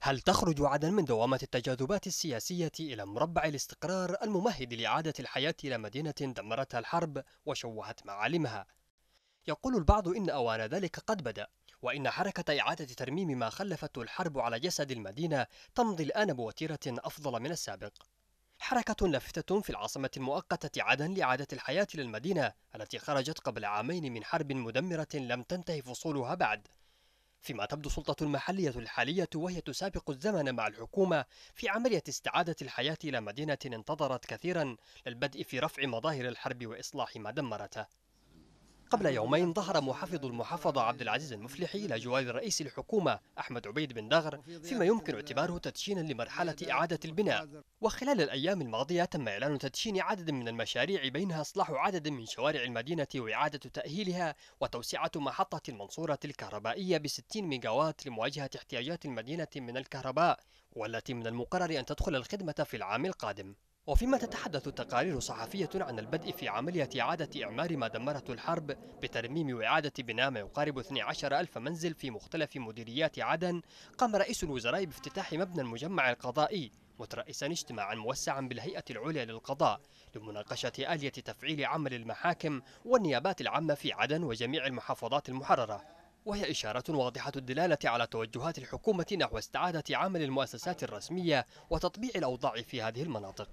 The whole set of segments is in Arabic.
هل تخرج عدن من دوامة التجاذبات السياسية إلى مربع الاستقرار الممهد لإعادة الحياة إلى مدينة دمرتها الحرب وشوهت معالمها؟ يقول البعض إن أوان ذلك قد بدأ، وإن حركة إعادة ترميم ما خلفته الحرب على جسد المدينة تمضي الآن بوتيرة أفضل من السابق. حركة لافتة في العاصمة المؤقتة عدن لإعادة الحياة للمدينة التي خرجت قبل عامين من حرب مدمرة لم تنتهي فصولها بعد، فيما تبدو السلطة المحلية الحالية وهي تسابق الزمن مع الحكومة في عملية استعادة الحياة إلى مدينة انتظرت كثيرا للبدء في رفع مظاهر الحرب وإصلاح ما دمرته قبل يومين ظهر محافظ المحافظة عبد العزيز المفلحي إلى جوار رئيس الحكومة أحمد عبيد بن دغر فيما يمكن اعتباره تدشينا لمرحلة إعادة البناء وخلال الأيام الماضية تم إعلان تدشين عدد من المشاريع بينها إصلاح عدد من شوارع المدينة وإعادة تأهيلها وتوسعة محطة المنصورة الكهربائية ب 60 ميجاوات لمواجهة احتياجات المدينة من الكهرباء والتي من المقرر أن تدخل الخدمة في العام القادم وفيما تتحدث تقارير صحفية عن البدء في عملية إعادة إعمار ما دمرته الحرب بترميم وإعادة بناء ما يقارب 12 ألف منزل في مختلف مديريات عدن قام رئيس الوزراء بافتتاح مبنى المجمع القضائي مترأسا اجتماعا موسعا بالهيئة العليا للقضاء لمناقشة آلية تفعيل عمل المحاكم والنيابات العامة في عدن وجميع المحافظات المحررة وهي إشارة واضحة الدلالة على توجهات الحكومة نحو استعادة عمل المؤسسات الرسمية وتطبيع الأوضاع في هذه المناطق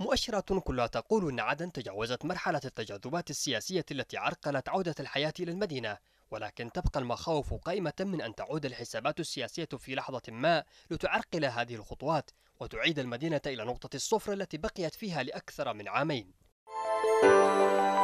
مؤشرات كلها تقول أن عدن تجاوزت مرحلة التجاذبات السياسية التي عرقلت عودة الحياة إلى المدينة ولكن تبقى المخاوف قائمة من أن تعود الحسابات السياسية في لحظة ما لتعرقل هذه الخطوات وتعيد المدينة إلى نقطة الصفر التي بقيت فيها لأكثر من عامين